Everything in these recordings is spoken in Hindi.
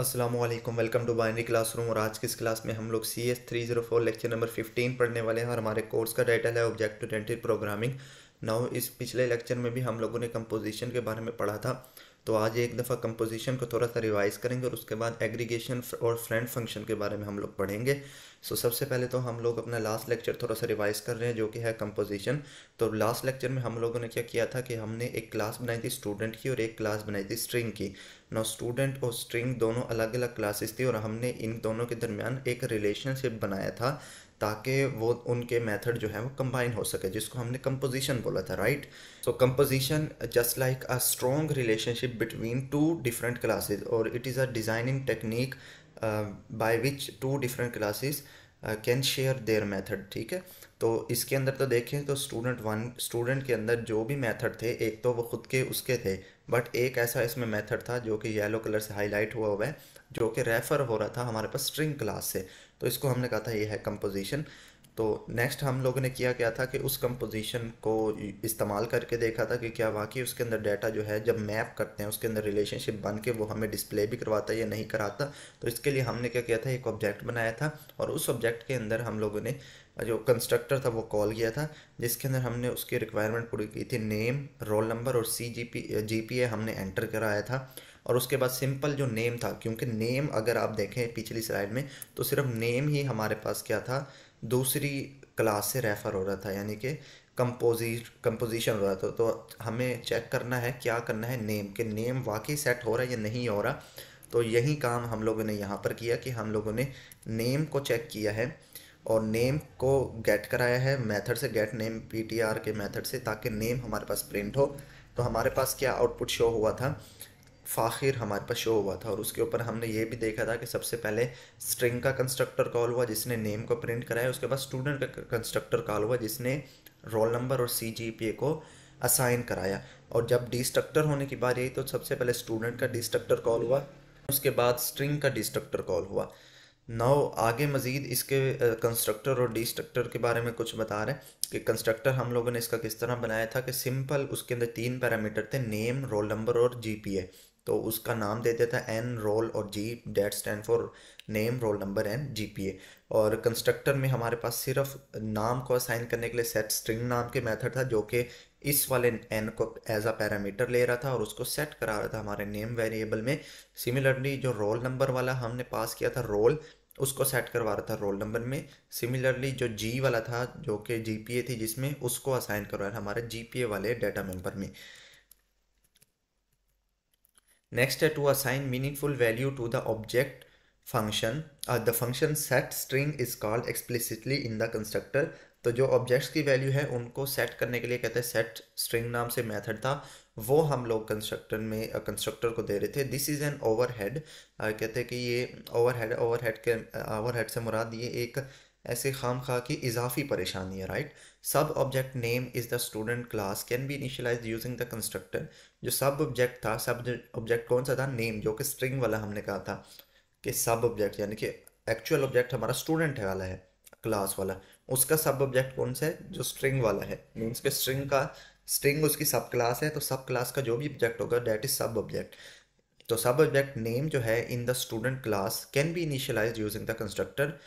Aslam welcome to binary classroom और आज की इस क्लास में हम लोग C S three zero four lecture number fifteen पढ़ने वाले हैं और हमारे कोर्स का टाइटल है ऑब्जेक्ट ओरिएंटेड प्रोग्रामिंग नाउ इस पिछले लेक्चर में भी हम लोगों ने कंपोजिशन के बारे में पढ़ा था तो आज एक दफ़ा कंपोजिशन को थोड़ा सा रिवाइज करेंगे और उसके बाद एग्रीगेशन और फ्रेंड फंक्शन के बारे में हम लोग पढ़ेंगे सो so, सबसे पहले तो हम लोग अपना लास्ट लेक्चर थोड़ा सा रिवाइज कर रहे हैं जो कि है कंपोजिशन तो लास्ट लेक्चर में हम लोगों ने क्या किया था कि हमने एक क्लास बनाई थी स्टूडेंट की और एक क्लास बनाई थी स्ट्रिंग की नो स्टूडेंट और स्ट्रिंग दोनों अलग अलग क्लासेस थी और हमने इन दोनों के दरमियान एक रिलेशनशिप बनाया था ताकि वो उनके मेथड जो है वो कंबाइन हो सके जिसको हमने कंपोजिशन बोला था right so composition just like a strong relationship between two different classes और it is a designing technique by which two different classes can share their method ठीक है तो इसके अंदर तो देखें तो स्टूडेंट वन स्टूडेंट के अंदर जो भी मेथड थे एक तो वो खुद के उसके थे बट एक ऐसा इसमें मेथड था जो कि येलो कलर से हाईलाइट हुआ हुआ है जो कि रेफ़र हो रहा था हमारे पास स्ट्रिंग क्लास से तो इसको हमने कहा था ये है कंपोजिशन तो नेक्स्ट हम लोगों ने किया क्या था कि उस कंपोजिशन को इस्तेमाल करके देखा था कि क्या वाकई उसके अंदर डाटा जो है जब मैप करते हैं उसके अंदर रिलेशनशिप बन के वो हमें डिस्प्ले भी करवाता है या नहीं कराता तो इसके लिए हमने क्या किया था एक ऑब्जेक्ट बनाया था और उस ऑब्जेक्ट के अंदर हम लोगों ने जो कंस्ट्रक्टर था वो कॉल किया था जिसके अंदर हमने उसकी रिक्वायरमेंट पूरी की थी नेम रोल नंबर और सी G P G P A हमने एंटर कराया था और उसके बाद सिंपल जो नेम था क्योंकि नेम अगर आप देखें पिछली स्लाइड में तो सिर्फ नेम ही हमारे पास क्या था दूसरी क्लास से रेफ़र हो रहा था यानी कि कंपोजी कंपोजिशन हो रहा था तो हमें चेक करना है क्या करना है नेम कि नेम वाकई सेट हो रहा है या नहीं हो रहा तो यही काम हम लोगों ने यहाँ पर किया कि हम लोगों ने नेम को चेक किया है और नेम को गेट कराया है मेथड से गेट नेम पीटीआर के मेथड से ताकि नेम हमारे पास प्रिंट हो तो हमारे पास क्या आउटपुट शो हुआ था फ़ाखिर हमारे पास शो हुआ था और उसके ऊपर हमने ये भी देखा था कि सबसे पहले स्ट्रिंग का कंस्ट्रक्टर कॉल हुआ जिसने नेम को प्रिंट कराया उसके बाद स्टूडेंट का कंस्ट्रक्टर कॉल हुआ जिसने रोल नंबर और सी जी पी ए को असाइन कराया और जब डिस्ट्रक्टर होने की बात आई तो सबसे पहले स्टूडेंट का डिस्ट्रक्टर कॉल हुआ उसके बाद स्ट्रिंग का डिस्ट्रक्टर कॉल हुआ नाउ आगे मज़ीद इसके कंस्ट्रक्टर और डिस्ट्रक्टर के बारे में कुछ बता रहे हैं कि कंस्ट्रक्टर हम लोगों ने इसका किस तरह बनाया था कि सिंपल उसके अंदर तीन पैरामीटर थे नेम रोल नंबर और जीपीए तो उसका नाम दे देता है एन रोल और G that stand for name roll number and GPA और कंस्ट्रक्टर में हमारे पास सिर्फ नाम को असाइन करने के लिए सेट स्ट्रिंग नाम के मेथड था जो कि इस वाले एन को एज अ पैरामीटर ले रहा था और उसको सेट करा रहा था हमारे नेम वेरिएबल में सिमिलरली जो रोल नंबर वाला हमने पास किया था रोल उसको सेट करवा रहा था रोल नंबर में सिमिलरली जो जी वाला था जो कि जी थी जिसमें उसको असाइन करवाया था हमारे जी वाले डेटा मेम्बर में Next, uh, to assign meaningful value to the object function, uh, the function set string is called explicitly in the constructor. तो जो ऑब्जेक्ट्स की वैल्यू है उनको सेट करने के लिए कहते हैं सेट स्ट्रिंग नाम से मेथड था वो हम लोग कंस्ट्रक्टर में कंस्ट्रक्टर uh, को दे रहे थे दिस इज़ एन ओवरहेड कहते हैं कि ये ओवरहेड ओवरहेड के ओवरहेड uh, से मुराद ये एक ऐसे खाम खा की इजाफी परेशानी है right right? Sub object name is the student class can be initialize using the constructor जो सब ऑब्जेक्ट था सब ऑब्जेक्ट कौन सा था नेम जो कि स्ट्रिंग वाला हमने कहा था कि सब ऑब्जेक्ट यानी कि एक्चुअल ऑब्जेक्ट हमारा स्टूडेंट है वाला है क्लास वाला उसका सब ऑब्जेक्ट कौन सा है जो स्ट्रिंग वाला है मीन्स के स्ट्रिंग का स्ट्रिंग उसकी सब क्लास है तो सब क्लास का जो भी ऑब्जेक्ट होगा डेट इज सब ऑब्जेक्ट तो सब ऑब्जेक्ट नेम जो है in the student class can be initialize using the constructor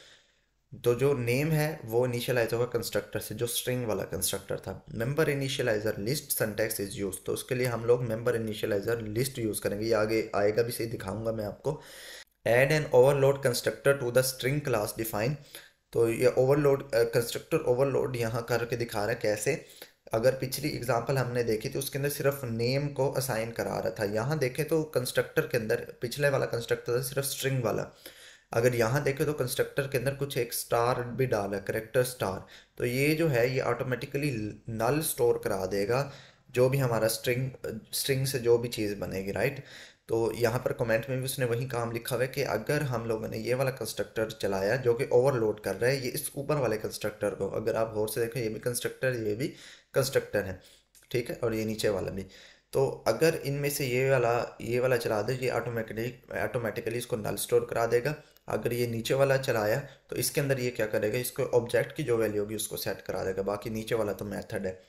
तो जो नेम है वो इनिशियलाइज होगा कंस्ट्रक्टर से जो स्ट्रिंग वाला कंस्ट्रक्टर था member initializer list syntax is use तो उसके लिए हम लोग मेंबर इनिशियलाइजर लिस्ट यूज़ करेंगे ये आगे आएगा भी सही दिखाऊंगा मैं आपको add an overload constructor to the string class define तो ये ओवरलोड कंस्ट्रक्टर ओवरलोड यहाँ करके दिखा रहा है कैसे अगर पिछली एग्जाम्पल हमने देखी थी तो उसके अंदर सिर्फ नेम को असाइन करा रहा था यहाँ देखें तो कंस्ट्रक्टर के अंदर पिछले वाला कंस्ट्रक्टर सिर्फ स्ट्रिंग वाला अगर यहाँ देखें तो कंस्ट्रक्टर के अंदर कुछ एक स्टार भी डाला करेक्टर स्टार तो ये जो है ये ऑटोमेटिकली नल स्टोर करा देगा जो भी हमारा स्ट्रिंग स्ट्रिंग से जो भी चीज़ बनेगी राइट तो यहाँ पर कमेंट में भी उसने वही काम लिखा हुआ है कि अगर हम लोगों ने ये वाला कंस्ट्रक्टर चलाया जो कि ओवरलोड कर रहा है ये इस ऊपर वाले कंस्ट्रक्टर को अगर आप गौर से देखें ये भी कंस्ट्रक्टर ये भी कंस्ट्रक्टर है ठीक है और ये नीचे वाला भी तो अगर इनमें से ये वाला ये वाला चला दे ये ऑटोमेटिकली ऑटोमेटिकली इसको नल स्टोर करा देगा अगर ये नीचे वाला चलाया तो इसके अंदर ये क्या करेगा इसको ऑब्जेक्ट की जो वैल्यू होगी उसको सेट करा देगा बाकी नीचे वाला तो मेथड है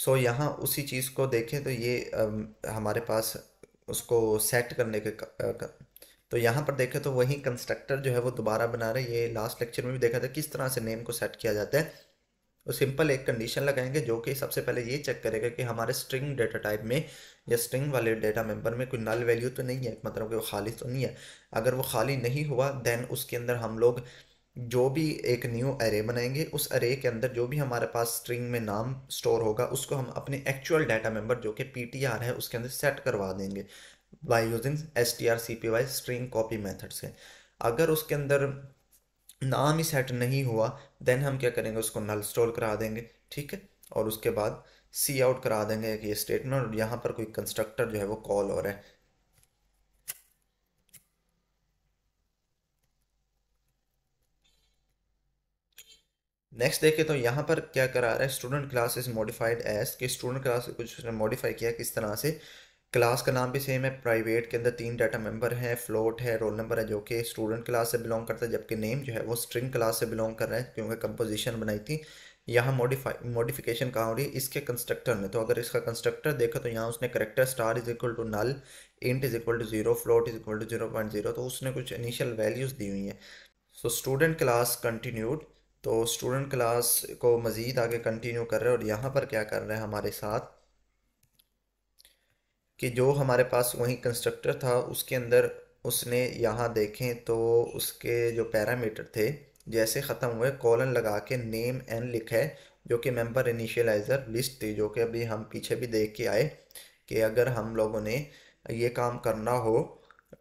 सो so, यहाँ उसी चीज़ को देखें तो ये आ, हमारे पास उसको सेट करने के कर, तो यहाँ पर देखें तो वही कंस्ट्रक्टर जो है वो दोबारा बना रहे ये लास्ट लेक्चर में भी देखा था किस तरह से नेम को सेट किया जाता है तो सिंपल एक कंडीशन लगाएंगे जो कि सबसे पहले ये चेक करेगा कि हमारे स्ट्रिंग डेटा टाइप में या स्ट्रिंग वाले डेटा मेंबर में कोई नल वैल्यू तो नहीं है मतलब कि वो खाली तो नहीं है अगर वो खाली नहीं हुआ दैन उसके अंदर हम लोग जो भी एक न्यू अरे बनाएंगे उस अरे के अंदर जो भी हमारे पास स्ट्रिंग में नाम स्टोर होगा उसको हम अपने एक्चुअल डाटा मेंबर जो कि पी टी आर है उसके अंदर सेट करवा देंगे by using S T R C P Y string copy method से अगर उसके अंदर नाम ही सेट नहीं हुआ देन हम क्या करेंगे उसको नल स्टोर करा देंगे ठीक है और उसके बाद सी आउट करा देंगे कि ये स्टेटमेंट और यहाँ पर कोई कंस्ट्रक्टर जो है वो कॉल हो रहा है नेक्स्ट देखें तो यहाँ पर क्या करा रहा है student class is modified as कि स्टूडेंट क्लास कुछ उसने मॉडिफाई किया किस तरह से क्लास का नाम भी सेम है प्राइवेट के अंदर तीन डाटा मेंबर हैं फ्लोट है रोल नंबर है जो कि स्टूडेंट क्लास से बिलोंग करता है जबकि नेम जो है वो स्ट्रिंग क्लास से बिलोंग कर रहे हैं क्योंकि कंपोजिशन बनाई थी यहाँ मॉडिफाई मॉडिफिकेशन कहाँ हो रही है इसके कंस्ट्रक्टर में तो अगर इसका कंस्ट्रक्टर देखा तो यहाँ उसने character star is equal to null int is equal to zero float is equal to zero point zero तो उसने कुछ इनिशियल वैल्यूज़ दी हुई हैं सो स्टूडेंट क्लास कंटिन्यूड तो स्टूडेंट क्लास को मज़ीद आगे कंटिन्यू कर रहे हैं और यहाँ पर क्या कर रहे हैं हमारे साथ कि जो हमारे पास वही कंस्ट्रक्टर था उसके अंदर उसने यहाँ देखें तो उसके जो पैरामीटर थे जैसे ख़त्म हुए कॉलन लगा के नेम एन लिखा है जो कि मेंबर इनिशियलाइज़र लिस्ट थी जो कि अभी हम पीछे भी देख के आए कि अगर हम लोगों ने ये काम करना हो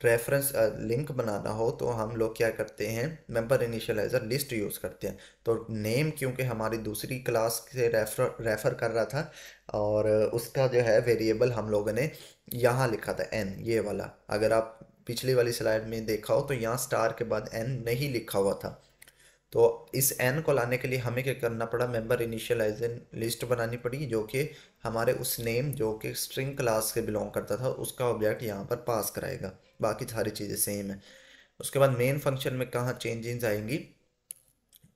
रेफरेंस लिंक बनाना हो तो हम लोग क्या करते हैं मेंबर इनिशियलाइज़र लिस्ट यूज़ करते हैं तो नेम क्योंकि हमारी दूसरी क्लास से रेफर रेफ़र कर रहा था और उसका जो है वेरिएबल हम लोगों ने यहाँ लिखा था एन ये वाला अगर आप पिछली वाली स्लाइड में देखा हो तो यहाँ स्टार के बाद एन नहीं लिखा हुआ था तो इस एन को लाने के लिए हमें क्या करना पड़ा मेंबर इनिशियलाइजेशन लिस्ट बनानी पड़ी जो कि हमारे उस नेम जो कि स्ट्रिंग क्लास के बिलोंग करता था उसका ऑब्जेक्ट यहाँ पर पास कराएगा बाकी सारी चीज़ें सेम है उसके बाद मेन फंक्शन में कहाँ चेंजेस आएंगी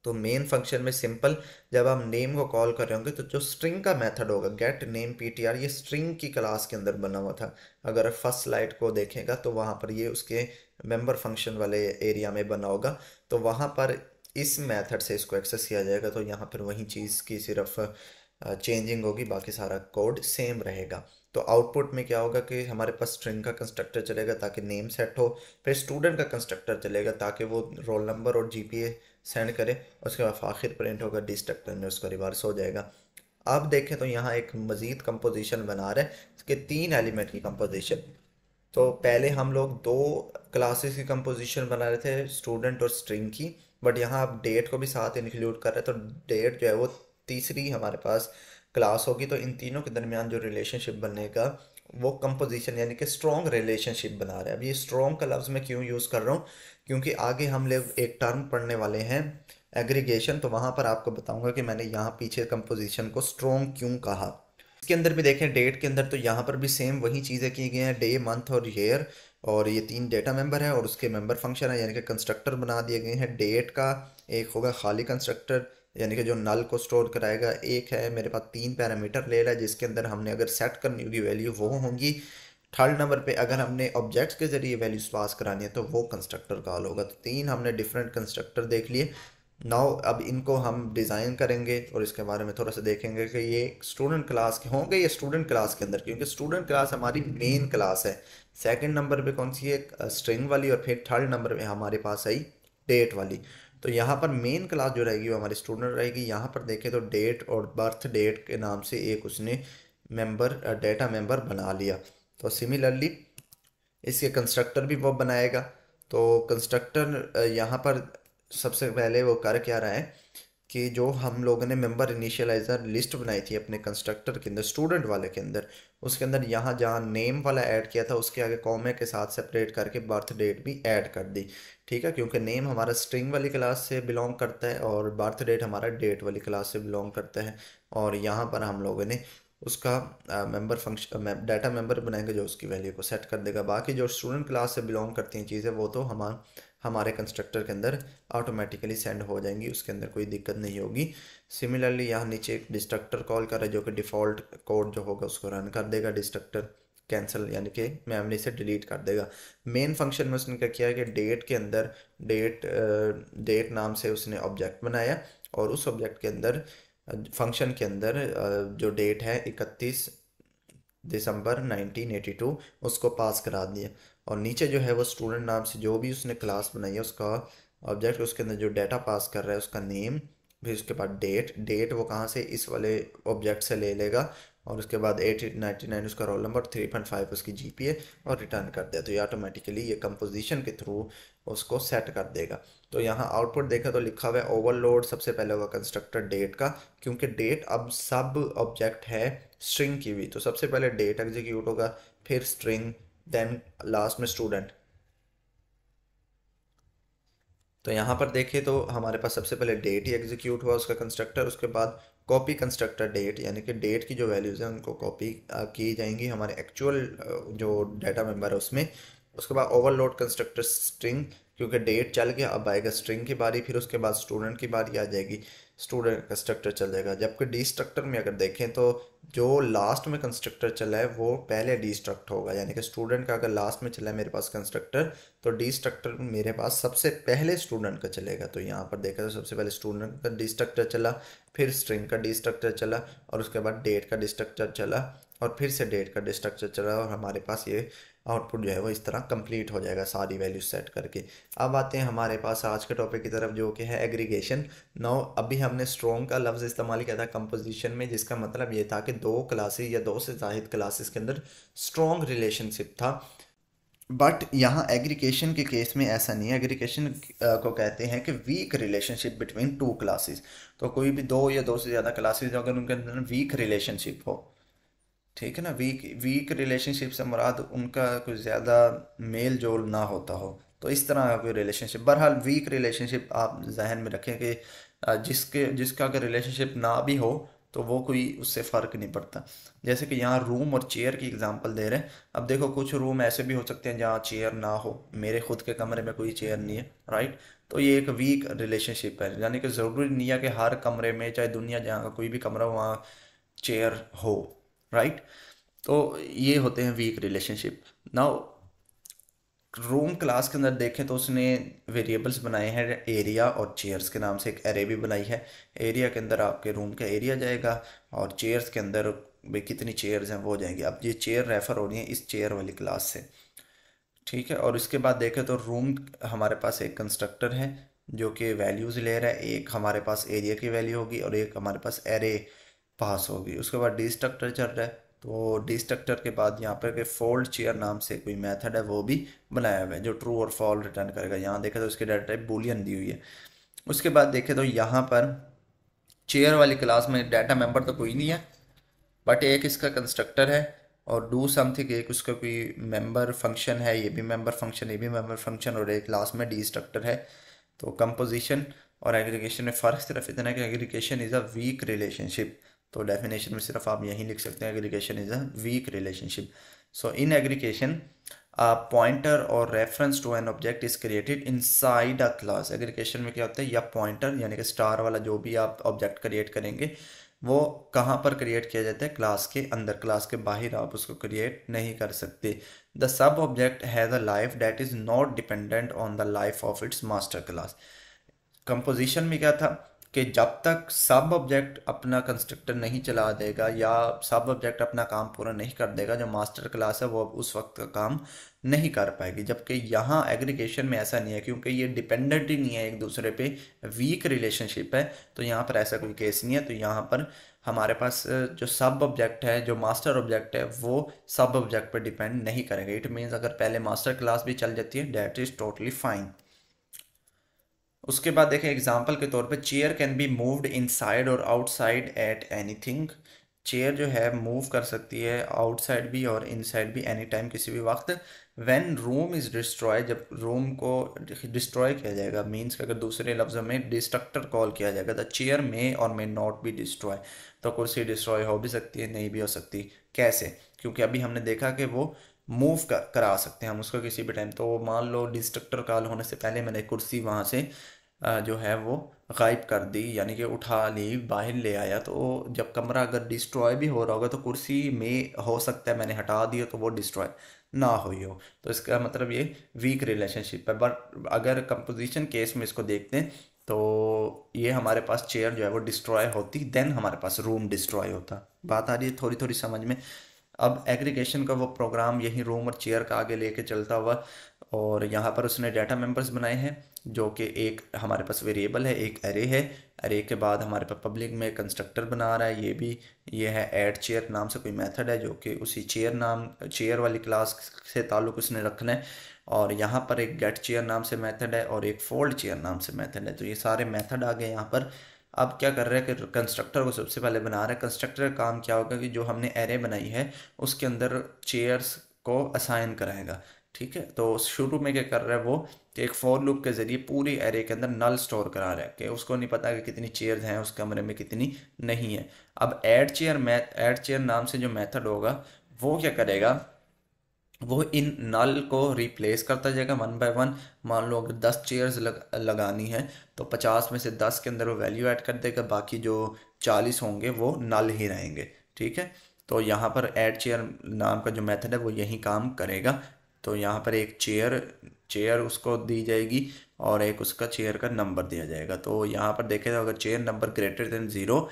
तो मेन फंक्शन में सिंपल जब आप नेम को कॉल कर रहे होंगे तो जो स्ट्रिंग का मेथड होगा गेट नेम पीटीआर ये स्ट्रिंग की क्लास के अंदर बना हुआ था अगर फर्स्ट स्लाइड को देखेगा तो वहाँ पर ये उसके मेंबर फंक्शन वाले एरिया में बना होगा तो वहाँ पर इस मेथड से इसको एक्सेस किया जाएगा तो यहाँ पर वही चीज़ की सिर्फ चेंजिंग होगी बाकी सारा कोड सेम रहेगा तो आउटपुट में क्या होगा कि हमारे पास स्ट्रिंग का कंस्ट्रक्टर चलेगा ताकि नेम सेट हो फिर स्टूडेंट का कंस्ट्रक्टर चलेगा ताकि वो रोल नंबर और जी सेंड करे उसके बाद आखिर प्रिंट होगा डिस्ट्रक्टर में उसका रिवर्स हो जाएगा अब देखें तो यहाँ एक मज़ीद कंपोजिशन बना रहे इसके तीन एलिमेंट की कंपोजिशन तो पहले हम लोग दो क्लासेस की कंपोजिशन बना रहे थे स्टूडेंट और स्ट्रिंग की बट यहाँ आप डेट को भी साथ इंक्लूड कर रहे हैं तो डेट जो है वो तीसरी हमारे पास क्लास होगी तो इन तीनों के दरमियान जो रिलेशनशिप बनेगा वो कंपोजिशन यानी कि स्ट्रॉन्ग रिलेशनशिप बना रहे हैं अब ये स्ट्रॉन्ग का लफ्ज़ मैं क्यों यूज़ कर रहा हूँ क्योंकि आगे हम लोग एक टर्म पढ़ने वाले हैं एग्रीगेशन तो वहाँ पर आपको बताऊँगा कि मैंने यहाँ पीछे कंपोजिशन को स्ट्रॉन्ग क्यों कहा इसके अंदर भी देखें डेट के अंदर तो यहाँ पर भी सेम वही चीज़ें की गई हैं डे मंथ और ईयर और ये तीन डेटा मेंबर है और उसके मेंबर फंक्शन है यानी कि कंस्ट्रक्टर बना दिए गए हैं डेट का एक होगा खाली कंस्ट्रक्टर यानी कि जो नल को स्टोर कराएगा एक है मेरे पास तीन पैरामीटर ले रहा है जिसके अंदर हमने अगर सेट करनी होगी वैल्यू वो होंगी थर्ड नंबर पे अगर हमने ऑब्जेक्ट्स के ज़रिए वैल्यूज पास करानी है तो वो कंस्ट्रक्टर कॉल होगा तो तीन हमने डिफरेंट कंस्ट्रक्टर देख लिए नाउ अब इनको हम डिज़ाइन करेंगे और इसके बारे में थोड़ा सा देखेंगे कि ये स्टूडेंट क्लास के होंगे या स्टूडेंट क्लास के अंदर क्योंकि स्टूडेंट क्लास हमारी मेन क्लास है सेकंड नंबर पे कौन सी है स्ट्रिंग वाली और फिर थर्ड नंबर पे हमारे पास आई डेट वाली तो यहाँ पर मेन क्लास जो रहेगी वो हमारी स्टूडेंट रहेगी यहाँ पर देखें तो डेट और बर्थ डेट के नाम से एक उसने मेंबर डेटा मेंबर बना लिया तो सिमिलरली इसके कंस्ट्रक्टर भी वो बनाएगा तो कंस्ट्रक्टर यहाँ पर सबसे पहले वो कर क्या रहा है कि जो हम लोगों ने मेंबर इनिशियलाइज़र लिस्ट बनाई थी अपने कंस्ट्रक्टर के अंदर स्टूडेंट वाले के अंदर उसके अंदर यहाँ जहाँ नेम वाला ऐड किया था उसके आगे कॉमे के साथ सेपरेट करके बर्थ डेट भी ऐड कर दी ठीक है क्योंकि नेम हमारा स्ट्रिंग वाली क्लास से बिलोंग करता है और बर्थ डेट हमारा डेट वाली क्लास से बिलोंग करता है और यहाँ पर हम लोगों ने उसका मेंबर फंक्शन डाटा मेंबर बनाएंगे जो उसकी वैल्यू को सेट कर देगा बाकी जो स्टूडेंट क्लास से बिलोंग करती हैं चीज़ें वो तो हमारा हमारे कंस्ट्रक्टर के अंदर ऑटोमेटिकली सेंड हो जाएंगी उसके अंदर कोई दिक्कत नहीं होगी सिमिलरली यहाँ नीचे एक डिस्ट्रक्टर कॉल कर रहा है जो कि डिफ़ॉल्ट कोड जो होगा उसको रन कर देगा डिस्ट्रक्टर कैंसिल यानी कि मेमोरी से डिलीट कर देगा मेन फंक्शन में उसने क्या किया कि डेट के अंदर डेट डेट नाम से उसने ऑब्जेक्ट बनाया और उस ऑब्जेक्ट के अंदर फंक्शन के अंदर जो डेट है इकतीस दिसंबर 1982 उसको पास करा दिया और नीचे जो है वो स्टूडेंट नाम से जो भी उसने क्लास बनाई है उसका ऑब्जेक्ट उसके अंदर जो डाटा पास कर रहा है उसका नेम फिर उसके बाद डेट डेट वो कहाँ से इस वाले ऑब्जेक्ट से ले लेगा और उसके बाद एट नाइन्टी नाइन उसका roll number three point five उसकी जी पी ए और रिटर्न कर दिया तो ये ऑटोमेटिकली ये कंपोजिशन के थ्रू उसको सेट कर देगा तो यहाँ आउटपुट देखा तो लिखा हुआ है ओवरलोड सबसे पहले होगा कंस्ट्रक्टर डेट का क्योंकि डेट अब सब ऑब्जेक्ट है स्ट्रिंग की भी तो सबसे पहले डेट एग्जीक्यूट होगा फिर स्ट्रिंग देन लास्ट में स्टूडेंट तो यहाँ पर देखें तो हमारे पास सबसे पहले डेट ही एग्जीक्यूट हुआ उसका कंस्ट्रक्टर उसके बाद कॉपी कंस्ट्रक्टर डेट यानी कि डेट की जो वैल्यूज़ हैं उनको कॉपी की जाएंगी हमारे एक्चुअल जो डाटा मेंबर है उसमें उसके बाद ओवरलोड कंस्ट्रक्टर स्ट्रिंग क्योंकि डेट चल गया अब आएगा स्ट्रिंग की बारी फिर उसके बाद स्टूडेंट की बारी आ जाएगी स्टूडेंट कंस्ट्रक्टर चल जाएगा जबकि डिस्ट्रक्टर में अगर देखें तो जो लास्ट में कंस्ट्रक्टर चला है वो पहले डिस्ट्रक्ट होगा यानी कि स्टूडेंट का अगर लास्ट में चला है मेरे पास कंस्ट्रक्टर तो डिस्ट्रक्टर मेरे पास सबसे पहले स्टूडेंट का चलेगा तो यहाँ पर देखा तो सबसे पहले स्टूडेंट का डिस्ट्रक्टर चला फिर स्ट्रिंग का डिस्ट्रक्टर चला और उसके बाद डेट का डिस्ट्रक्चर चला और फिर से डेट का डिस्ट्रक्चर चला और हमारे पास ये आउटपुट जो है वो इस तरह कंप्लीट हो जाएगा सारी वैल्यू सेट करके अब आते हैं हमारे पास आज के टॉपिक की तरफ जो कि है एग्रीगेशन नाउ अभी हमने स्ट्रॉन्ग का लफ्ज़ इस्तेमाल किया था कंपोजिशन में जिसका मतलब ये था कि दो क्लासेस या दो से जाहिद क्लासेस के अंदर स्ट्रॉन्ग रिलेशनशिप था बट यहाँ एग्रीकेशन के केस में ऐसा नहीं है एग्रीकेशन को कहते हैं कि weak relationship between two classes तो कोई भी दो या दो से ज़्यादा क्लासेज अगर उनके अंदर वीक रिलेशनशिप हो ठीक है ना वीक वीक रिलेशनशिप से मुराद उनका कुछ ज़्यादा मेल जोल ना होता हो तो इस तरह का कोई रिलेशनशिप बहरहाल वीक रिलेशनशिप आप जहन में रखें कि जिसके जिसका अगर रिलेशनशिप ना भी हो तो वो कोई उससे फ़र्क नहीं पड़ता जैसे कि यहाँ रूम और चेयर की एग्जांपल दे रहे हैं अब देखो कुछ रूम ऐसे भी हो सकते हैं जहाँ चेयर ना हो मेरे खुद के कमरे में कोई चेयर नहीं है राइट तो ये एक वीक रिलेशनशिप है यानी कि ज़रूरी नहीं है कि हर कमरे में चाहे दुनिया जहाँ का कोई भी कमरा वहाँ चेयर हो राइट तो ये होते हैं weak relationship now room class के अंदर देखें तो उसने वेरिएबल्स बनाए हैं एरिया और चेयर्स के नाम से एक एरे भी बनाई है एरिया के अंदर आपके रूम का एरिया जाएगा और चेयर्स के अंदर भी कितनी चेयर्स हैं वो हो जाएंगी अब ये चेयर रेफ़र हो रही है इस चेयर वाली क्लास से ठीक है और इसके बाद देखें तो रूम हमारे पास एक कंस्ट्रक्टर है जो कि वैल्यूज़ ले रहा है एक हमारे पास एरिया की वैल्यू होगी और एक हमारे पास एरे पास होगी उसके बाद डी चल रहा है तो डी स्ट्रक्चर के बाद यहाँ पर के फोल्ड चेयर नाम से कोई मेथड है वो भी बनाया हुआ है जो ट्रू और फॉल रिटर्न करेगा यहाँ देखे तो उसके डाटा टाइप बुलियन दी हुई है उसके बाद देखे तो यहाँ पर चेयर वाली क्लास में डाटा मेम्बर तो कोई नहीं है बट एक इसका कंस्ट्रक्टर है और डू समथिंग एक उसका कोई मेंबर फंक्शन है ये भी मेंबर फंक्शन ये भी मेंबर फंक्शन और एक क्लास में डी स्ट्रक्टर है तो कंपोजिशन और एग्रीगेशन में फ़र्क सिर्फ इतना है कि aggregation is a weak relationship तो डेफिनेशन में सिर्फ आप यही लिख सकते हैं aggregation is a weak relationship so in aggregation a pointer और reference to an object is created inside a class aggregation में क्या होता है या पॉइंटर यानी कि स्टार वाला जो भी आप ऑब्जेक्ट क्रिएट करेंगे वो कहाँ पर क्रिएट किया जाता है क्लास के अंदर क्लास के बाहर आप उसको क्रिएट नहीं कर सकते the sub object has a life that is not dependent on the life of its master class composition में क्या था कि जब तक सब ऑब्जेक्ट अपना कंस्ट्रक्टर नहीं चला देगा या सब ऑब्जेक्ट अपना काम पूरा नहीं कर देगा जो मास्टर क्लास है वो उस वक्त का काम नहीं कर पाएगी जबकि यहाँ एग्रीगेशन में ऐसा नहीं है क्योंकि ये डिपेंडेंट ही नहीं है एक दूसरे पे वीक रिलेशनशिप है तो यहाँ पर ऐसा कोई केस नहीं है तो यहाँ पर हमारे पास जो सब ऑब्जेक्ट है जो मास्टर ऑब्जेक्ट है वो सब ऑब्जेक्ट पर डिपेंड नहीं करेंगे इट मीन्स अगर पहले मास्टर क्लास भी चल जाती है डैट इज़ टोटली फाइन उसके बाद देखें एग्जाम्पल के तौर पे chair can be moved inside और आउटसाइड एट एनीथिंग चेयर जो है मूव कर सकती है आउटसाइड भी और इनसाइड भी एनी टाइम किसी भी वक्त वैन रूम इज़ डिस्ट्रॉय जब रूम को डिस्ट्रॉय किया जाएगा मीन्स अगर दूसरे लफ्ज़ों में डिस्ट्रक्टर कॉल किया जाएगा द चेयर मे और मे नॉट बी डिस्ट्रॉय तो कुर्सी डिस्ट्रॉय हो भी सकती है नहीं भी हो सकती कैसे क्योंकि अभी हमने देखा कि वो मूव कर करा सकते हैं हम उसको किसी भी टाइम तो मान लो डिस्ट्रक्टर कॉल होने से पहले मैंने कुर्सी वहाँ से जो है वो गायब कर दी यानी कि उठा ली बाहर ले आया तो जब कमरा अगर डिस्ट्रॉय भी हो रहा होगा तो कुर्सी में हो सकता है मैंने हटा दिया तो वो डिस्ट्रॉय ना हुई हो तो इसका मतलब ये वीक रिलेशनशिप है बट अगर कंपोजिशन केस में इसको देखते हैं तो ये हमारे पास चेयर जो है वो डिस्ट्रॉय होती देन हमारे पास रूम डिस्ट्रॉय होता बात आ रही है थोड़ी थोड़ी समझ में अब एग्रीगेशन का वो प्रोग्राम यही रूम और चेयर का आगे लेके चलता हुआ और यहाँ पर उसने डाटा मेंबर्स बनाए हैं जो कि एक हमारे पास वेरिएबल है एक अरे है अरे के बाद हमारे पास पब्लिक में कंस्ट्रक्टर बना रहा है ये भी ये है ऐड चेयर नाम से कोई मेथड है जो कि उसी चेयर नाम चेयर वाली क्लास से ताल्लुक उसने रखना है और यहाँ पर एक गेट चेयर नाम से मेथड है और एक फोल्ड चेयर नाम से मेथड है तो ये सारे मेथड आ गए यहाँ पर अब क्या कर रहे हैं कि कंस्ट्रक्टर को सबसे पहले बना रहे हैं कंस्ट्रक्टर का काम क्या होगा कि जो हमने एरे बनाई है उसके अंदर चेयर्स को असाइन कराएगा ठीक है तो शुरू में क्या कर रहा है वो कि एक फोर लूप के ज़रिए पूरी एरे के अंदर नल स्टोर करा रहा है कि उसको नहीं पता कि कितनी चेयर्स हैं उस कमरे में कितनी नहीं है अब add chair math add chair नाम से जो मेथड होगा वो क्या करेगा वो इन नल को रिप्लेस करता जाएगा वन बाय वन मान लो अगर दस चेयर्स लग, लगानी है तो पचास में से दस के अंदर वो वैल्यू ऐड कर देगा बाकी जो चालीस होंगे वो नल ही रहेंगे ठीक है तो यहाँ पर ऐड चेयर नाम का जो मेथड है वो यही काम करेगा तो यहाँ पर एक चेयर चेयर उसको दी जाएगी और एक उसका चेयर का नंबर दिया जाएगा तो यहाँ पर देखेगा तो अगर chair number greater than zero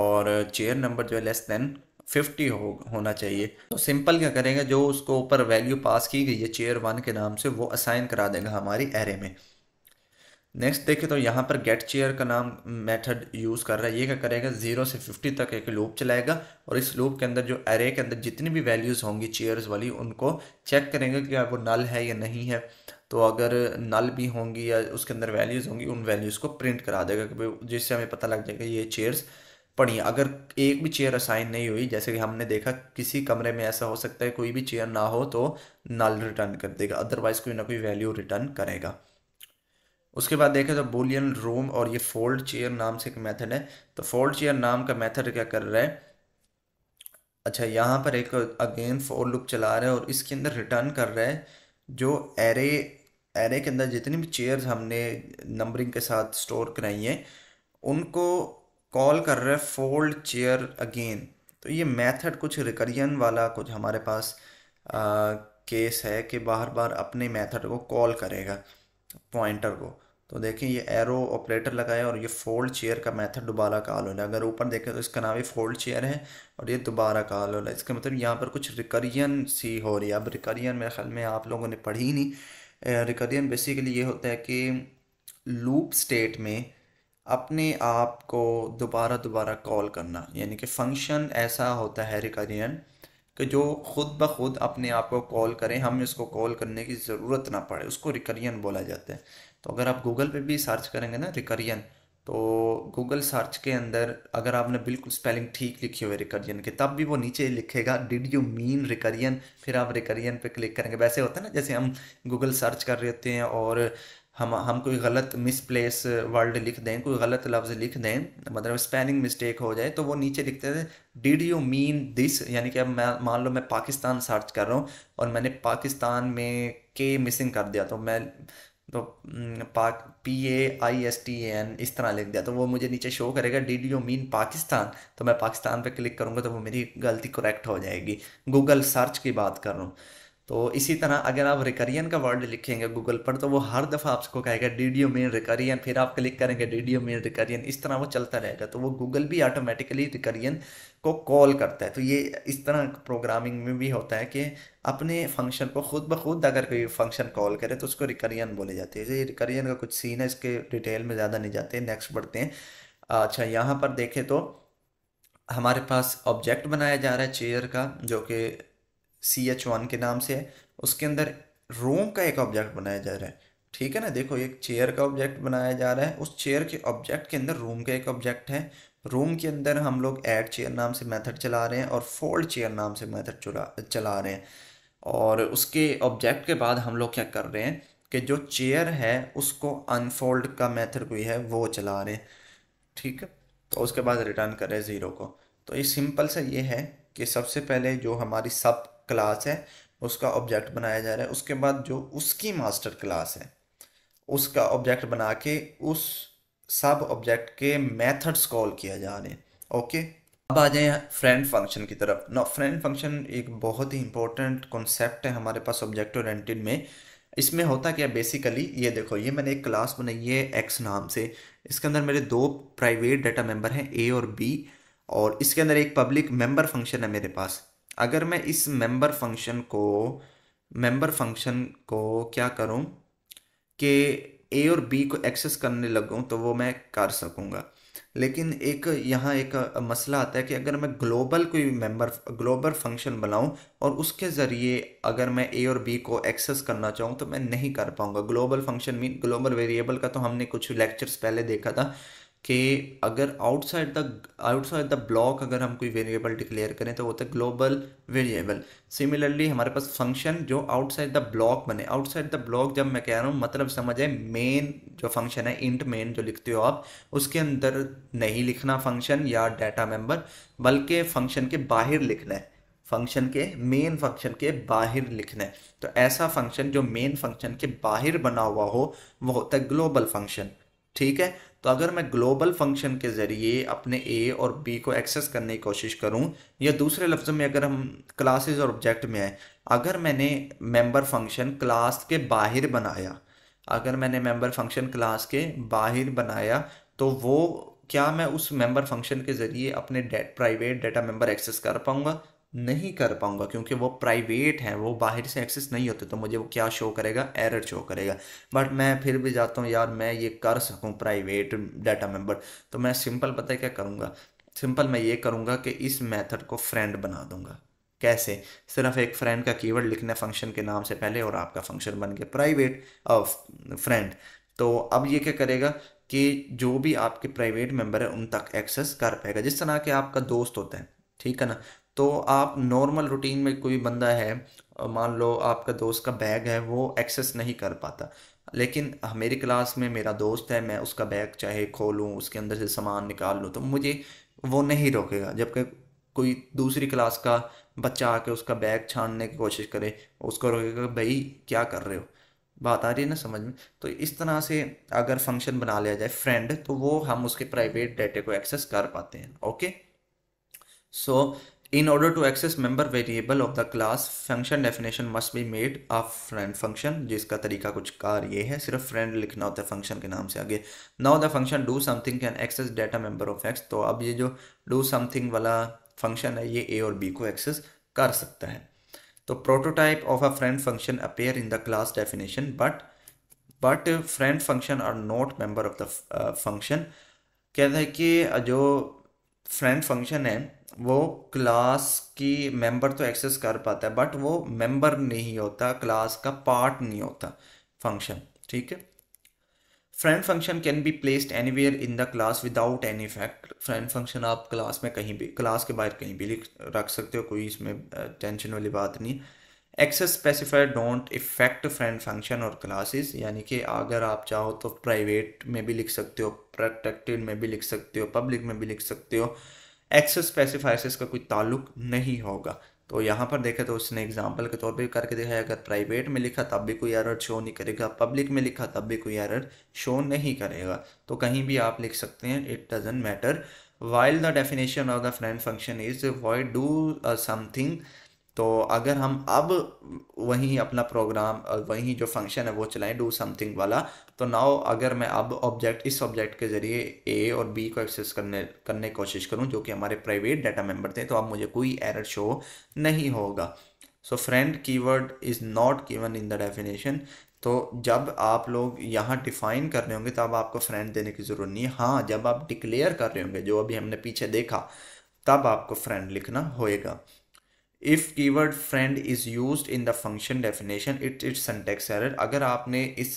और चेयर नंबर जो है लेस देन फिफ्टी हो होना चाहिए तो सिंपल क्या करेंगे जो उसको ऊपर वैल्यू पास की गई है चेयर वन के नाम से वो असाइन करा देगा हमारी एरे में नेक्स्ट देखें तो यहाँ पर गेट चेयर का नाम मेथड यूज़ कर रहा है ये क्या करेगा जीरो से फिफ्टी तक एक लूप चलाएगा और इस लूप के अंदर जो एरे के अंदर जितनी भी वैल्यूज़ होंगी चेयर्स वाली उनको चेक करेंगे कि वो नल है या नहीं है तो अगर नल भी होंगी या उसके अंदर वैल्यूज़ होंगी उन वैल्यूज़ को प्रिंट करा देगा जिससे हमें पता लग जाएगा ये चेयर्स पड़ी अगर एक भी चेयर असाइन नहीं हुई जैसे कि हमने देखा किसी कमरे में ऐसा हो सकता है कोई भी चेयर ना हो तो नल रिटर्न कर देगा अदरवाइज कोई ना कोई वैल्यू रिटर्न करेगा उसके बाद देखें तो बुलियन रूम और ये फोल्ड चेयर नाम से एक मेथड है तो फोल्ड चेयर नाम का मेथड क्या कर रहा है अच्छा यहाँ पर एक अगेन फोर लुक चला रहा है और इसके अंदर रिटर्न कर रहा है जो एरे एरे के अंदर जितनी भी चेयर्स हमने नंबरिंग के साथ स्टोर कराई हैं उनको कॉल कर रहे हैं फोल्ड चेयर अगेन तो ये मेथड कुछ रिकरियन वाला कुछ हमारे पास आ, केस है कि बार बार अपने मेथड को कॉल करेगा पॉइंटर को तो देखें ये एरो ऑपरेटर लगाया और ये फोल्ड चेयर का मेथड दोबारा कॉल हो रहा है अगर ऊपर देखें तो इसका नाम ही फोल्ड चेयर है और ये दोबारा कॉल हो रहा है इसका मतलब यहाँ पर कुछ रिकरियन सी हो रही है अब रिकरियन मेरे ख्याल में आप लोगों ने पढ़ी ही नहीं रिकरियन बेसिकली ये होता है कि लूप स्टेट में अपने आप को दोबारा दोबारा कॉल करना यानी कि फंक्शन ऐसा होता है रिकरियन कि जो ख़ुद ब खुद अपने आप को कॉल करें हमें उसको कॉल करने की ज़रूरत ना पड़े उसको रिकरियन बोला जाता है तो अगर आप गूगल पे भी सर्च करेंगे ना रिकरियन तो गूगल सर्च के अंदर अगर आपने बिल्कुल स्पेलिंग ठीक लिखी हुई रिकरियन के तब भी वो नीचे लिखेगा डिड यू मीन रिकरियन फिर आप रिकरियन पे क्लिक करेंगे वैसे होता है ना जैसे हम गूगल सर्च कर रहे होते हैं और हम हम कोई गलत मिसप्लेस वर्ड uh, लिख दें कोई गलत लफ्ज़ लिख दें मतलब स्पेलिंग मिस्टेक हो जाए तो वो नीचे लिखते थे डिड यू मीन दिस यानी कि अब मैं मान लो मैं पाकिस्तान सर्च कर रहा हूँ और मैंने पाकिस्तान में के मिसिंग कर दिया तो मैं तो पा P A I S T N इस तरह लिख दिया तो वो मुझे नीचे शो करेगा डिड यू मीन पाकिस्तान तो मैं पाकिस्तान पे क्लिक करूँगा तो वो मेरी गलती करेक्ट हो जाएगी गूगल सर्च की बात कर रहा हूँ तो इसी तरह अगर आप रिकरियन का वर्ड लिखेंगे गूगल पर तो वो हर दफ़ा आपको कहेगा डी डी मेन रिकरियन फिर आप क्लिक करेंगे डी डी मेन रिकरियन इस तरह वो चलता रहेगा तो वो गूगल भी ऑटोमेटिकली रिकरियन को कॉल करता है तो ये इस तरह प्रोग्रामिंग में भी होता है कि अपने फंक्शन को खुद ब खुद अगर कोई फंक्शन कॉल करे तो उसको रिकरियन बोले जाते हैं ये रिकरियन का कुछ सीन है इसके डिटेल में ज़्यादा नहीं जाते नेक्स्ट बढ़ते हैं अच्छा यहाँ पर देखें तो हमारे पास ऑब्जेक्ट बनाया जा रहा है चेयर का जो कि सी एच वन के नाम से है उसके अंदर रोम का एक ऑब्जेक्ट बनाया जा रहा है ठीक है ना देखो एक चेयर का ऑब्जेक्ट बनाया जा रहा है उस चेयर के ऑब्जेक्ट के अंदर रूम का एक ऑब्जेक्ट है रूम के अंदर हम लोग एड चेयर नाम से मैथड चला रहे हैं और फोल्ड चेयर नाम से मैथड चला चला रहे हैं और उसके ऑब्जेक्ट के बाद हम लोग क्या कर रहे हैं कि जो चेयर है उसको अनफोल्ड का मेथड कोई है वो चला रहे हैं ठीक है तो उसके बाद रिटर्न कर रहे हैं ज़ीरो को तो ये सिंपल सा ये है कि सबसे पहले जो हमारी सब क्लास है उसका ऑब्जेक्ट बनाया जा रहा है उसके बाद जो उसकी मास्टर क्लास है उसका ऑब्जेक्ट बना के उस सब ऑब्जेक्ट के मेथड्स कॉल किया जा रहे हैं ओके अब आ जाए फ्रेंड फंक्शन की तरफ ना फ्रेंड फंक्शन एक बहुत ही इंपॉर्टेंट कॉन्सेप्ट है हमारे पास ऑब्जेक्ट ओरिएंटेड में इसमें होता क्या बेसिकली ये देखो ये मैंने एक क्लास बनाई है एक्स नाम से इसके अंदर मेरे दो प्राइवेट डाटा मेंबर हैं ए और बी और इसके अंदर एक पब्लिक मेंबर फंक्शन है मेरे पास अगर मैं इस मेंबर फंक्शन को मेंबर फंक्शन को क्या करूं कि ए और बी को एक्सेस करने लगूं तो वो मैं कर सकूंगा लेकिन एक यहाँ एक मसला आता है कि अगर मैं ग्लोबल कोई मेंबर ग्लोबल फंक्शन बनाऊं और उसके ज़रिए अगर मैं ए और बी को एक्सेस करना चाहूँ तो मैं नहीं कर पाऊँगा global function mean global variable का तो हमने कुछ लेक्चर्स पहले देखा था कि अगर outside the outside the block अगर हम कोई वेरिएबल डिक्लेयर करें तो वो होता है ग्लोबल वेरिएबल सिमिलरली हमारे पास फंक्शन जो आउटसाइड द ब्लॉक बने आउटसाइड द ब्लॉक जब मैं कह रहा हूँ मतलब समझ है मेन जो फंक्शन है इंट मेन जो लिखते हो आप उसके अंदर नहीं लिखना फंक्शन या डाटा मेम्बर बल्कि फंक्शन के बाहर लिखना है फंक्शन के मेन फंक्शन के बाहर लिखना है तो ऐसा फंक्शन जो मेन फंक्शन के बाहर बना हुआ हो वो होता है ग्लोबल फंक्शन ठीक है तो अगर मैं ग्लोबल फंक्शन के ज़रिए अपने ए और बी को एक्सेस करने की कोशिश करूं या दूसरे लफ्ज़ में अगर हम क्लासेस और ऑब्जेक्ट में आए अगर मैंने मेंबर फंक्शन क्लास के बाहर बनाया अगर मैंने मेंबर फंक्शन क्लास के बाहर बनाया तो वो क्या मैं उस मेंबर फंक्शन के ज़रिए अपने प्राइवेट डेटा मेंबर एक्सेस कर पाऊंगा नहीं कर पाऊंगा क्योंकि वो प्राइवेट है वो बाहर से एक्सेस नहीं होते तो मुझे वो क्या शो करेगा एरर शो करेगा बट मैं फिर भी जाता हूँ यार मैं ये कर सकूँ प्राइवेट डाटा मेंबर तो मैं सिंपल पता है क्या करूँगा सिंपल मैं ये करूँगा कि इस मेथड को फ्रेंड बना दूँगा कैसे सिर्फ एक फ्रेंड का कीवर्ड लिखना फंक्शन के नाम से पहले और आपका फंक्शन बन गया प्राइवेट फ्रेंड तो अब ये क्या करेगा कि जो भी आपके प्राइवेट मेंबर है उन तक एक्सेस कर पाएगा जिस तरह के आपका दोस्त होता है ठीक है ना तो आप नॉर्मल रूटीन में कोई बंदा है मान लो आपका दोस्त का बैग है वो एक्सेस नहीं कर पाता लेकिन मेरी क्लास में मेरा दोस्त है मैं उसका बैग चाहे खोलूँ उसके अंदर से सामान निकाल लूँ तो मुझे वो नहीं रोकेगा जबकि कोई दूसरी क्लास का बच्चा आके उसका बैग छानने की कोशिश करे उसको रोकेगा भाई क्या कर रहे हो बात आ रही है ना समझ में तो इस तरह से अगर फंक्शन बना लिया जाए फ्रेंड तो वो हम उसके प्राइवेट डेटे को एक्सेस कर पाते हैं okay so so, In order to access member variable of the class, function definition must be made a friend function जिसका तरीका कुछ कार ये है सिर्फ friend लिखना होता है function के नाम से आगे Now the function do something can access data member of x तो अब ये जो do something वाला function है ये a और b को access कर सकता है तो prototype of a friend function appear in the class definition but but friend function are not member of the uh, function कहता है कि जो friend function है वो क्लास की मेंबर तो एक्सेस कर पाता है बट वो मेंबर नहीं होता क्लास का पार्ट नहीं होता फंक्शन ठीक है friend function can be placed anywhere in the class without any effect friend function आप क्लास में कहीं भी क्लास के बाहर कहीं भी लिख रख सकते हो कोई इसमें टेंशन वाली बात नहीं access specify don't effect friend function और क्लासेस यानी कि अगर आप चाहो तो प्राइवेट में भी लिख सकते हो प्रोटेक्टेड में भी लिख सकते हो पब्लिक में भी लिख सकते हो एक्सेस स्पेसिफायर से इसका कोई ताल्लुक नहीं होगा तो यहाँ पर देखें तो उसने एग्जाम्पल के तौर पे करके दिखाया अगर प्राइवेट में लिखा तब भी कोई एरर शो नहीं करेगा पब्लिक में लिखा तब भी कोई एरर शो नहीं करेगा तो कहीं भी आप लिख सकते हैं it doesn't matter while the definition of the friend function is Y do something तो अगर हम अब वहीं अपना प्रोग्राम uh, वहीं जो फंक्शन है वो चलाएं डू समथिंग वाला तो नाव अगर मैं अब ऑब्जेक्ट इस ऑब्जेक्ट के ज़रिए ए और बी को एक्सेस करने करने की कोशिश करूं जो कि हमारे प्राइवेट डाटा मेंबर थे तो अब मुझे कोई एरर शो नहीं होगा so friend keyword is not given in the definition तो जब आप लोग यहाँ डिफाइन कर रहे होंगे तब आपको फ्रेंड देने की ज़रूरत नहीं है हाँ जब आप डिक्लेयर कर रहे होंगे जो अभी हमने पीछे देखा तब आपको फ्रेंड लिखना होएगा if keyword friend is use in the function definition it it's syntax error अगर आपने इस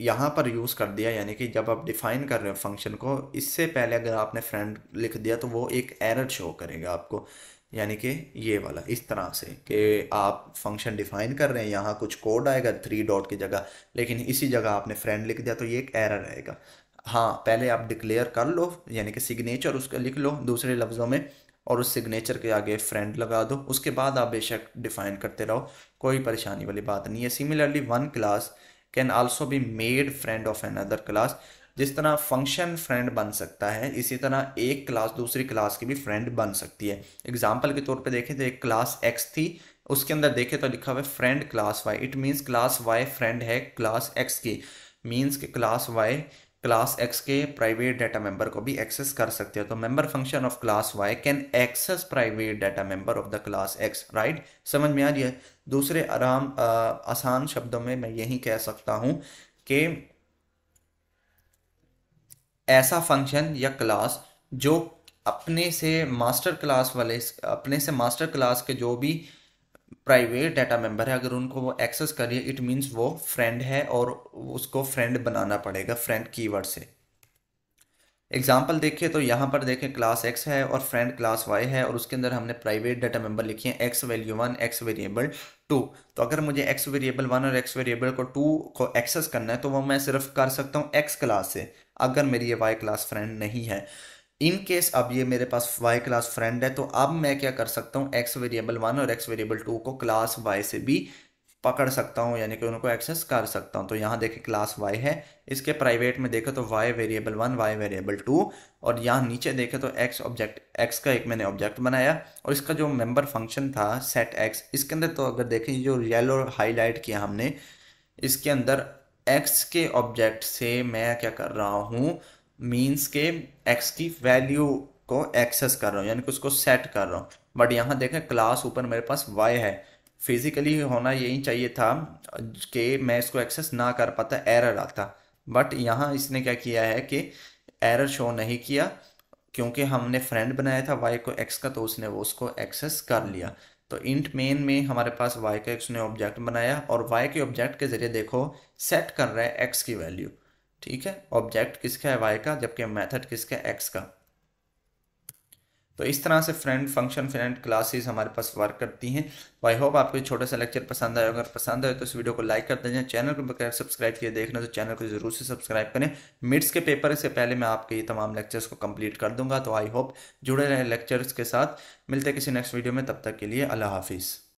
यहाँ पर यूज़ कर दिया यानी कि जब आप डिफाइन कर रहे हो फंक्शन को इससे पहले अगर आपने फ्रेंड लिख दिया तो वो एक एरर शो करेगा आपको यानी कि ये वाला इस तरह से कि आप फंक्शन डिफाइन कर रहे हैं यहाँ कुछ कोड आएगा थ्री डॉट की जगह लेकिन इसी जगह आपने फ्रेंड लिख दिया तो ये एक एरर आएगा हाँ पहले आप डिक्लेयर कर लो यानी कि सिग्नेचर उसका लिख लो दूसरे लफ्ज़ों में और उस सिग्नेचर के आगे फ्रेंड लगा दो उसके बाद आप बेशक डिफाइन करते रहो कोई परेशानी वाली बात नहीं है similarly one class can also be made friend of other class जिस तरह फंक्शन फ्रेंड बन सकता है इसी तरह एक क्लास दूसरी क्लास की भी फ्रेंड बन सकती है एग्जाम्पल के तौर पर देखें तो एक क्लास एक्स थी उसके अंदर देखें तो लिखा हुआ है friend class Y it means class Y friend है क्लास एक्स की मीन्स के क्लास वाई क्लास एक्स के प्राइवेट डाटा मेंबर को भी एक्सेस कर सकते हो तो member function of class Y can access private data member of the class X right समझ में आ रही है दूसरे आराम आसान शब्दों में मैं यही कह सकता हूँ कि ऐसा फंक्शन या क्लास जो अपने से मास्टर क्लास वाले अपने से मास्टर क्लास के जो भी प्राइवेट डाटा मेंबर है अगर उनको वो एक्सेस करिए इट मीन्स वो फ्रेंड है और उसको फ्रेंड बनाना पड़ेगा फ्रेंड कीवर्ड से एग्जाम्पल देखिए तो यहाँ पर देखें क्लास एक्स है और फ्रेंड क्लास वाई है और उसके अंदर हमने प्राइवेट डाटा मेंबर लिखे हैं X value one X variable two तो अगर मुझे एक्स वेरिएबल वन और एक्स वेरिएबल को टू को एक्सेस करना है तो वो मैं सिर्फ कर सकता हूँ एक्स क्लास से अगर मेरी ये वाई क्लास फ्रेंड नहीं है इन केस अब ये मेरे पास वाई क्लास फ्रेंड है तो अब मैं क्या कर सकता हूँ एक्स वेरिएबल वन और एक्स वेरिएबल टू को क्लास वाई से भी पकड़ सकता हूँ यानी कि उनको एक्सेस कर सकता हूँ तो यहाँ देखें क्लास वाई है इसके प्राइवेट में देखें तो Y variable one Y variable two और यहाँ नीचे देखें तो एक्स ऑब्जेक्ट एक्स का एक मैंने ऑब्जेक्ट बनाया और इसका जो मेंबर फंक्शन था सेट एक्स इसके अंदर तो अगर देखें जो येलो हाईलाइट किया हमने इसके अंदर एक्स के ऑब्जेक्ट से मैं क्या कर रहा हूँ मीन्स के एक्स की वैल्यू को एक्सेस कर रहा हूँ यानी कि उसको सेट कर रहा हूँ बट यहाँ देखें क्लास ऊपर मेरे पास वाई है फिज़िकली होना यही चाहिए था कि मैं इसको एक्सेस ना कर पाता एरर आता बट यहाँ इसने क्या किया है कि एरर शो नहीं किया क्योंकि हमने फ्रेंड बनाया था वाई को एक्स का तो उसने वो उसको एक्सेस कर लिया तो इंट मेन में हमारे पास वाई का ने ऑब्जेक्ट बनाया और वाई के ऑब्जेक्ट के ज़रिए देखो सेट कर रहा है एक्स की वैल्यू ठीक है ऑब्जेक्ट किसका है वाई का जबकि मेथड किसका है एक्स का तो इस तरह से फ्रेंड फंक्शन फ्रेंड क्लासेस हमारे पास वर्क करती हैं तो आई होप आपको छोटा सा लेक्चर पसंद आया अगर पसंद आए तो इस वीडियो को लाइक कर दें चैनल को बगैर सब्सक्राइब किए देखना तो चैनल को जरूर से सब्सक्राइब करें मिड्स के पेपर से पहले मैं आपके ये तमाम लेक्चर्स को कंप्लीट कर दूंगा तो आई होप जुड़े रहे लेक्चर्स के साथ मिलते किसी नेक्स्ट वीडियो में तब तक के लिए अल्लाह हाफिज़